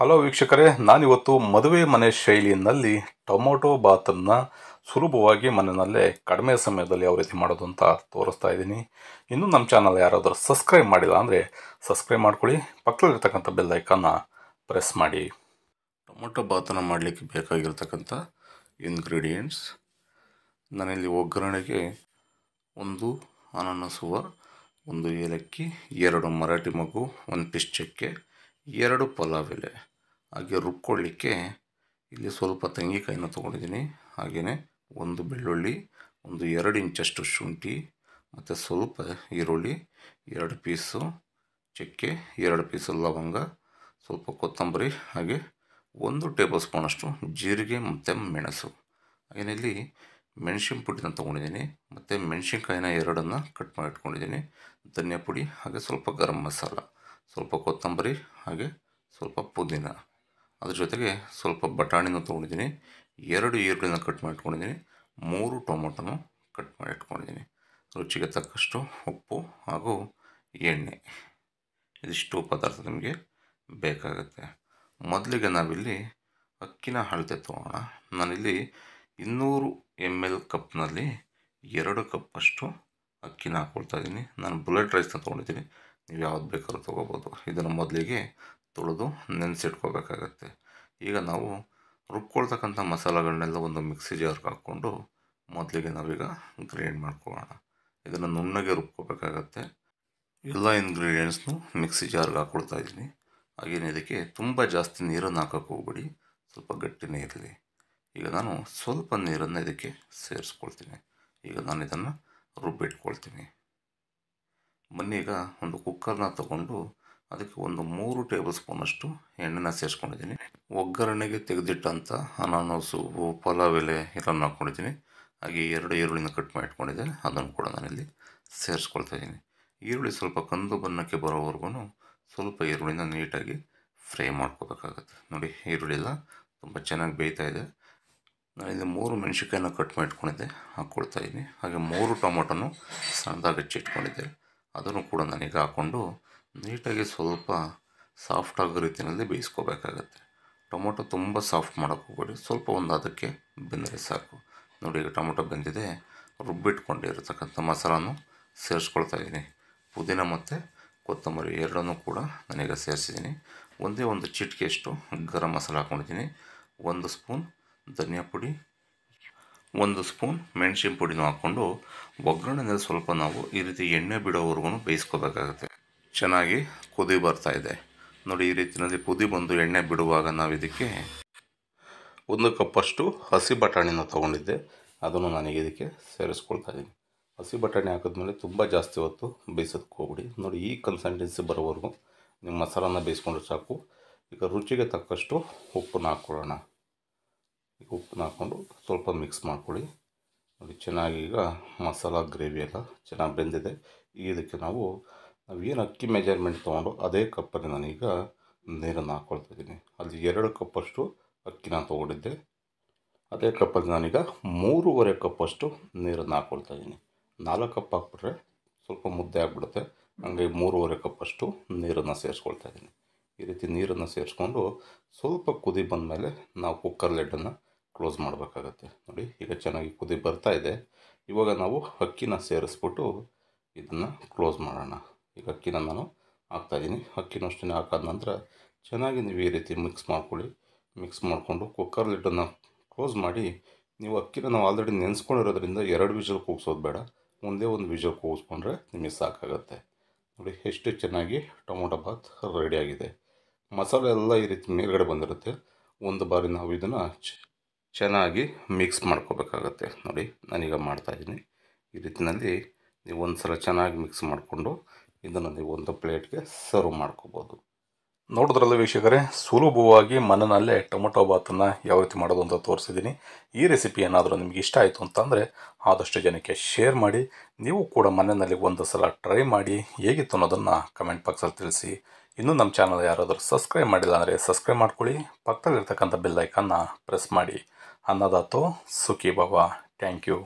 hello ವೀಕ್ಷಕರೇ ನಾನಿವತ್ತು ಮದುವೆ ಮನೆ ಶೈಲಿನಲ್ಲಿ ಟೊಮೊಟೊ ಬಾತನ್ನು ಸುಲಭವಾಗಿ ಮನೆಯಲ್ಲೇ ಕಡಿಮೆ ಸಮಯದಲ್ಲಿ ಯಾವ ರೀತಿ ಮಾಡೋದು ಅಂತ ತೋರಿಸ್ತಾ ಇದ್ದೀನಿ ಇನ್ನೂ ನಮ್ಮ ಚಾನಲ್ ಯಾರಾದರೂ ಸಬ್ಸ್ಕ್ರೈಬ್ ಮಾಡಿಲ್ಲ ಅಂದರೆ ಸಬ್ಸ್ಕ್ರೈಬ್ ಮಾಡ್ಕೊಳ್ಳಿ ಪಕ್ಕದಲ್ಲಿರ್ತಕ್ಕಂಥ ಬೆಲ್ಲೈಕನ್ನು ಪ್ರೆಸ್ ಮಾಡಿ ಟೊಮೊಟೊ ಬಾತನ್ನು ಮಾಡಲಿಕ್ಕೆ ಬೇಕಾಗಿರ್ತಕ್ಕಂಥ ಇಂಗ್ರೀಡಿಯೆಂಟ್ಸ್ ನನ್ನಲ್ಲಿ ಒಗ್ಗರಣೆಗೆ ಒಂದು ಅನನಸುವ ಒಂದು ಏಲಕ್ಕಿ ಎರಡು ಮರಾಠಿ ಮಗು ಒಂದು ಪಿಶ್ಚಕ್ಕೆ ಎರಡು ಪಲಾವ್ ಎಲೆ ಹಾಗೆ ರುಬ್ಕೊಳ್ಳಿಕ್ಕೆ ಇಲ್ಲಿ ಸ್ವಲ್ಪ ತೆಂಗಿಕಾಯಿನ ತೊಗೊಂಡಿದ್ದೀನಿ ಹಾಗೆಯೇ ಒಂದು ಬೆಳ್ಳುಳ್ಳಿ ಒಂದು ಎರಡು ಇಂಚಷ್ಟು ಶುಂಠಿ ಮತ್ತು ಸ್ವಲ್ಪ ಈರುಳ್ಳಿ ಎರಡು ಪೀಸು ಚಕ್ಕೆ ಎರಡು ಪೀಸು ಲವಂಗ ಸ್ವಲ್ಪ ಕೊತ್ತಂಬರಿ ಹಾಗೆ ಒಂದು ಟೇಬಲ್ ಸ್ಪೂನಷ್ಟು ಜೀರಿಗೆ ಮತ್ತು ಮೆಣಸು ಹಾಗೆಯೇ ಇಲ್ಲಿ ಮೆಣಸಿನ ಪುಡಿನ ತೊಗೊಂಡಿದ್ದೀನಿ ಮತ್ತು ಮೆಣಸಿನ್ಕಾಯಿನ ಎರಡನ್ನು ಕಟ್ ಮಾಡಿ ಇಟ್ಕೊಂಡಿದ್ದೀನಿ ಧನಿಯಾ ಪುಡಿ ಹಾಗೆ ಸ್ವಲ್ಪ ಗರಂ ಮಸಾಲ ಸ್ವಲ್ಪ ಕೊತ್ತಂಬರಿ ಹಾಗೆ ಸ್ವಲ್ಪ ಪುದೀನ ಅದ್ರ ಜೊತೆಗೆ ಸ್ವಲ್ಪ ಬಟಾಣಿನೂ ತೊಗೊಂಡಿದ್ದೀನಿ ಎರಡು ಈರುಳ್ಳಿನ ಕಟ್ ಮಾಡಿಟ್ಕೊಂಡಿದ್ದೀನಿ ಮೂರು ಟೊಮೊಟೊನೂ ಕಟ್ ಮಾಡಿ ಇಟ್ಕೊಂಡಿದ್ದೀನಿ ರುಚಿಗೆ ತಕ್ಕಷ್ಟು ಉಪ್ಪು ಹಾಗೂ ಎಣ್ಣೆ ಇದಿಷ್ಟು ಪದಾರ್ಥ ನಿಮಗೆ ಬೇಕಾಗುತ್ತೆ ಮೊದಲಿಗೆ ನಾವಿಲ್ಲಿ ಅಕ್ಕಿನ ಅಳತೆ ತೊಗೋಣ ನಾನಿಲ್ಲಿ ಇನ್ನೂರು ಎಮ್ ಎಲ್ ಕಪ್ನಲ್ಲಿ ಎರಡು ಕಪ್ಪಷ್ಟು ಅಕ್ಕಿನ ಹಾಕ್ಕೊಳ್ತಾ ಇದ್ದೀನಿ ನಾನು ಬುಲೆಟ್ ರೈಸ್ನ ತೊಗೊಂಡಿದ್ದೀನಿ ನೀವು ಯಾವ್ದು ಬೇಕಾದ್ರೂ ತೊಗೋಬೋದು ಇದನ್ನು ಮೊದಲಿಗೆ ತೊಳೆದು ನೆನೆಸಿಟ್ಕೋಬೇಕಾಗತ್ತೆ ಈಗ ನಾವು ರುಬ್ಕೊಳ್ತಕ್ಕಂಥ ಮಸಾಲೆಗಳನ್ನೆಲ್ಲ ಒಂದು ಮಿಕ್ಸಿ ಜಾರ್ಗೆ ಹಾಕ್ಕೊಂಡು ಮೊದಲಿಗೆ ನಾವೀಗ ಗ್ರೈಂಡ್ ಮಾಡ್ಕೊಳ್ಳೋಣ ಇದನ್ನು ನುಣ್ಣಗೆ ರುಬ್ಕೋಬೇಕಾಗತ್ತೆ ಎಲ್ಲ ಇಂಗ್ರೀಡಿಯೆಂಟ್ಸ್ನು ಮಿಕ್ಸಿ ಜಾರ್ಗೆ ಹಾಕ್ಕೊಳ್ತಾ ಇದ್ದೀನಿ ಹಾಗೇನೆ ಇದಕ್ಕೆ ತುಂಬ ಜಾಸ್ತಿ ನೀರನ್ನು ಹಾಕೋಕ್ಕೆ ಸ್ವಲ್ಪ ಗಟ್ಟಿನೇ ಇರಲಿ ಈಗ ನಾನು ಸ್ವಲ್ಪ ನೀರನ್ನು ಇದಕ್ಕೆ ಸೇರಿಸ್ಕೊಳ್ತೀನಿ ಈಗ ನಾನು ಇದನ್ನು ರುಬ್ಬಿಟ್ಕೊಳ್ತೀನಿ ಬನ್ನಿ ಈಗ ಒಂದು ಕುಕ್ಕರ್ನ ತಗೊಂಡು ಅದಕ್ಕೆ ಒಂದು ಮೂರು ಟೇಬಲ್ ಸ್ಪೂನಷ್ಟು ಎಣ್ಣೆನ ಸೇರಿಸ್ಕೊಂಡಿದ್ದೀನಿ ಒಗ್ಗರಣೆಗೆ ತೆಗೆದಿಟ್ಟಂಥ ಅನಾನೋಸು ಪಲಾವ್ ಎಲೆ ಇದನ್ನು ಹಾಕ್ಕೊಂಡಿದ್ದೀನಿ ಹಾಗೆ ಎರಡು ಈರುಳ್ಳಿನ ಕಟ್ ಮಾಡಿ ಇಟ್ಕೊಂಡಿದ್ದೆ ಅದನ್ನು ಕೂಡ ನಾನಿಲ್ಲಿ ಸೇರಿಸ್ಕೊಳ್ತಾ ಇದ್ದೀನಿ ಈರುಳ್ಳಿ ಸ್ವಲ್ಪ ಕಂದು ಬಣ್ಣಕ್ಕೆ ಬರೋವರೆಗೂ ಸ್ವಲ್ಪ ಈರುಳ್ಳಿನ ನೀಟಾಗಿ ಫ್ರೈ ಮಾಡ್ಕೋಬೇಕಾಗತ್ತೆ ನೋಡಿ ಈರುಳ್ಳಿ ಎಲ್ಲ ತುಂಬ ಚೆನ್ನಾಗಿ ಬೇಯ್ತಾ ಇದೆ ನಾನಿಲ್ಲಿ ಮೂರು ಮೆಣಸಿಕಾಯಿನ ಕಟ್ ಮಾಡಿಟ್ಕೊಂಡಿದ್ದೆ ಹಾಕ್ಕೊಳ್ತಾ ಇದ್ದೀನಿ ಹಾಗೆ ಮೂರು ಟೊಮೊಟೊನು ಸಣ್ಣದಾಗಿ ಹಚ್ಚಿಟ್ಕೊಂಡಿದ್ದೆ ಅದನ್ನು ಕೂಡ ನಾನೀಗ ಹಾಕ್ಕೊಂಡು ನೀಟಾಗಿ ಸ್ವಲ್ಪ ಸಾಫ್ಟ್ ಆಗೋ ರೀತಿಯಲ್ಲಿ ಬೇಯಿಸ್ಕೋಬೇಕಾಗತ್ತೆ ಟೊಮೊಟೊ ತುಂಬ ಸಾಫ್ಟ್ ಮಾಡೋಕ್ಕೆ ಸ್ವಲ್ಪ ಒಂದು ಅದಕ್ಕೆ ಬೆಂದರೆ ಸಾಕು ನೋಡಿ ಈಗ ಟೊಮೊಟೊ ಬೆಂದಿದೆ ರುಬ್ಬಿಟ್ಕೊಂಡಿರತಕ್ಕಂಥ ಮಸಾಲೂ ಸೇರಿಸ್ಕೊಳ್ತಾ ಇದ್ದೀನಿ ಪುದೀನ ಮತ್ತು ಕೊತ್ತಂಬರಿ ಎರಡನ್ನೂ ಕೂಡ ನಾನೀಗ ಸೇರಿಸಿದ್ದೀನಿ ಒಂದೇ ಒಂದು ಚಿಟಿಕೆಯಷ್ಟು ಗರಂ ಮಸಾಲ ಹಾಕ್ಕೊಂಡಿದ್ದೀನಿ ಒಂದು ಸ್ಪೂನ್ ಧನಿಯಾ ಪುಡಿ ಒಂದು ಸ್ಪೂನ್ ಮೆಣಸಿನ ಪುಡಿನೂ ಹಾಕ್ಕೊಂಡು ಒಗ್ಗರಣೆ ಸ್ವಲ್ಪ ನಾವು ಈ ರೀತಿ ಎಣ್ಣೆ ಬಿಡೋವರೆಗೂ ಬೇಯಿಸ್ಕೋಬೇಕಾಗತ್ತೆ ಚೆನ್ನಾಗಿ ಕುದಿ ಬರ್ತಾ ಇದೆ ನೋಡಿ ಈ ರೀತಿಯಲ್ಲಿ ಕುದಿ ಬಂದು ಎಣ್ಣೆ ಬಿಡುವಾಗ ನಾವು ಇದಕ್ಕೆ ಒಂದು ಕಪ್ಪಷ್ಟು ಹಸಿ ಬಟಾಣಿನ ತೊಗೊಂಡಿದ್ದೆ ಅದನ್ನು ನನಗೆ ಇದಕ್ಕೆ ಸೇರಿಸ್ಕೊಳ್ತಾ ಇದ್ದೀನಿ ಹಸಿ ಬಟಾಣಿ ಹಾಕಿದ್ಮೇಲೆ ತುಂಬ ಜಾಸ್ತಿ ಹೊತ್ತು ಬೇಯಿಸೋದಕ್ಕೆ ಹೋಗ್ಬಿಡಿ ನೋಡಿ ಈ ಕನ್ಸಿಸ್ಟೆನ್ಸಿ ಬರೋವರೆಗೂ ನಿಮ್ಮ ಮಸಾಲನ್ನ ಬೇಯಿಸ್ಕೊಂಡ್ರೆ ಸಾಕು ಈಗ ರುಚಿಗೆ ತಕ್ಕಷ್ಟು ಉಪ್ಪನ್ನ ಹಾಕ್ಕೊಳ್ಳೋಣ ಈಗ ಉಪ್ಪನ್ನ ಹಾಕ್ಕೊಂಡು ಸ್ವಲ್ಪ ಮಿಕ್ಸ್ ಮಾಡ್ಕೊಳ್ಳಿ ನೋಡಿ ಚೆನ್ನಾಗಿ ಈಗ ಮಸಾಲ ಗ್ರೇವಿ ಎಲ್ಲ ಚೆನ್ನಾಗಿ ಬೆಂದಿದೆ ಇದಕ್ಕೆ ನಾವು ನಾವು ಏನು ಅಕ್ಕಿ ಮೆಜರ್ಮೆಂಟ್ ತೊಗೊಂಡು ಅದೇ ಕಪ್ಪಲ್ಲಿ ನಾನೀಗ ನೀರನ್ನು ಹಾಕ್ಕೊಳ್ತಾ ಇದ್ದೀನಿ ಅಲ್ಲಿ ಎರಡು ಕಪ್ಪಷ್ಟು ಅಕ್ಕಿ ನಾನು ತೊಗೊಂಡಿದ್ದೆ ಅದೇ ಕಪ್ಪಲ್ಲಿ ನಾನೀಗ ಮೂರುವರೆ ಕಪ್ಪಷ್ಟು ನೀರನ್ನು ಹಾಕ್ಕೊಳ್ತಾ ಇದ್ದೀನಿ ನಾಲ್ಕು ಕಪ್ ಹಾಕ್ಬಿಟ್ರೆ ಸ್ವಲ್ಪ ಮುದ್ದೆ ಆಗ್ಬಿಡುತ್ತೆ ಹಂಗಾಗಿ ಮೂರುವರೆ ಕಪ್ಪಷ್ಟು ನೀರನ್ನು ಸೇರಿಸ್ಕೊಳ್ತಾ ಇದ್ದೀನಿ ಈ ರೀತಿ ನೀರನ್ನು ಸೇರಿಸ್ಕೊಂಡು ಸ್ವಲ್ಪ ಕುದಿ ಬಂದಮೇಲೆ ನಾವು ಕುಕ್ಕರ್ ಲೆಡ್ಡನ್ನು ಕ್ಲೋಸ್ ಮಾಡಬೇಕಾಗತ್ತೆ ನೋಡಿ ಈಗ ಚೆನ್ನಾಗಿ ಕುದಿ ಬರ್ತಾ ಇದೆ ಇವಾಗ ನಾವು ಅಕ್ಕಿನ ಸೇರಿಸ್ಬಿಟ್ಟು ಇದನ್ನು ಕ್ಲೋಸ್ ಮಾಡೋಣ ಈಗ ಅಕ್ಕಿನ ನಾನು ಹಾಕ್ತಾಯಿದ್ದೀನಿ ಅಕ್ಕಿನ ಅಷ್ಟೇ ಹಾಕಾದ ನಂತರ ಚೆನ್ನಾಗಿ ನೀವು ಈ ರೀತಿ ಮಿಕ್ಸ್ ಮಾಡ್ಕೊಳ್ಳಿ ಮಿಕ್ಸ್ ಮಾಡಿಕೊಂಡು ಕುಕ್ಕರ್ ಲಿಡ್ಡನ್ನು ಕ್ಲೋಸ್ ಮಾಡಿ ನೀವು ಅಕ್ಕಿನ ನಾವು ಆಲ್ರೆಡಿ ನೆನೆಸ್ಕೊಂಡಿರೋದ್ರಿಂದ ಎರಡು ವಿಜಲ್ ಕೂಗ್ಸೋದು ಬೇಡ ಒಂದೇ ಒಂದು ವಿಜಲ್ ಕೂಗಿಸ್ಕೊಂಡ್ರೆ ನಿಮಗೆ ಸಾಕಾಗುತ್ತೆ ನೋಡಿ ಎಷ್ಟು ಚೆನ್ನಾಗಿ ಟೊಮೊಟೊ ಭಾತ್ ರೆಡಿಯಾಗಿದೆ ಮಸಾಲೆ ಎಲ್ಲ ಈ ರೀತಿ ಮೇಲ್ಗಡೆ ಬಂದಿರುತ್ತೆ ಒಂದು ಬಾರಿ ನಾವು ಇದನ್ನು ಚೆನ್ನಾಗಿ ಮಿಕ್ಸ್ ಮಾಡ್ಕೋಬೇಕಾಗತ್ತೆ ನೋಡಿ ನಾನೀಗ ಮಾಡ್ತಾಯಿದ್ದೀನಿ ಈ ರೀತಿಯಲ್ಲಿ ನೀವು ಒಂದು ಸಲ ಚೆನ್ನಾಗಿ ಮಿಕ್ಸ್ ಮಾಡಿಕೊಂಡು ಇದನ್ನು ನೀವು ಒಂದು ಪ್ಲೇಟ್ಗೆ ಸರ್ವ್ ಮಾಡ್ಕೋಬೋದು ನೋಡಿದ್ರಲ್ಲ ವೀಕ್ಷಕರೇ ಸುಲಭವಾಗಿ ಮನೆಯಲ್ಲೇ ಟೊಮೊಟೊ ಬಾತನ್ನು ಯಾವ ರೀತಿ ಮಾಡೋದು ಅಂತ ತೋರಿಸಿದ್ದೀನಿ ಈ ರೆಸಿಪಿ ಏನಾದರೂ ನಿಮಗೆ ಇಷ್ಟ ಆಯಿತು ಅಂತಂದರೆ ಆದಷ್ಟು ಜನಕ್ಕೆ ಶೇರ್ ಮಾಡಿ ನೀವು ಕೂಡ ಮನೆಯಲ್ಲಿ ಒಂದು ಸಲ ಟ್ರೈ ಮಾಡಿ ಹೇಗಿತ್ತು ಅನ್ನೋದನ್ನು ಕಮೆಂಟ್ ಬಾಕ್ಸಲ್ಲಿ ತಿಳಿಸಿ ಇನ್ನೂ ನಮ್ಮ ಚಾನಲ್ ಯಾರಾದರೂ ಸಬ್ಸ್ಕ್ರೈಬ್ ಮಾಡಿಲ್ಲ ಅಂದರೆ ಸಬ್ಸ್ಕ್ರೈಬ್ ಮಾಡ್ಕೊಳ್ಳಿ ಪಕ್ಕದಲ್ಲಿರ್ತಕ್ಕಂಥ ಬೆಲ್ಲೈಕನ್ನು ಪ್ರೆಸ್ ಮಾಡಿ ಅನ್ನದಾತೋ ಸುಖಿ ಬಾಬಾ ಥ್ಯಾಂಕ್ ಯು